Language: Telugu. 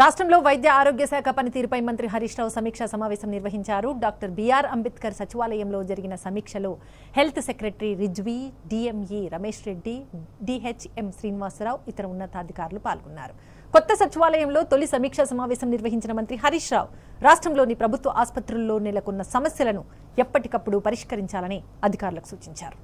రాష్ట్రంలో వైద్య ఆరోగ్య శాఖ పనితీరుపై మంత్రి హరీష్ రావు సమీక్షా సమావేశం నిర్వహించారు డాక్టర్ బీఆర్ అంబేద్కర్ సచివాలయంలో జరిగిన సమీక్షలో health secretary Rizvi DME Ramesh Reddy DHM Srinivasarao ఇతర ఉన్నతాధికారులు పాల్గొన్నారు కొత్త సచివాలయంలో తొలి సమీక్షా సమావేశం నిర్వహించిన మంత్రి హరీష్ రావు రాష్ట్రంలోని ప్రభుత్వ ఆసుపత్రుల్లో నెలకొన్న సమస్యలను ఎప్పటికప్పుడు పరిష్కరించాలని అధికారులకు సూచించారు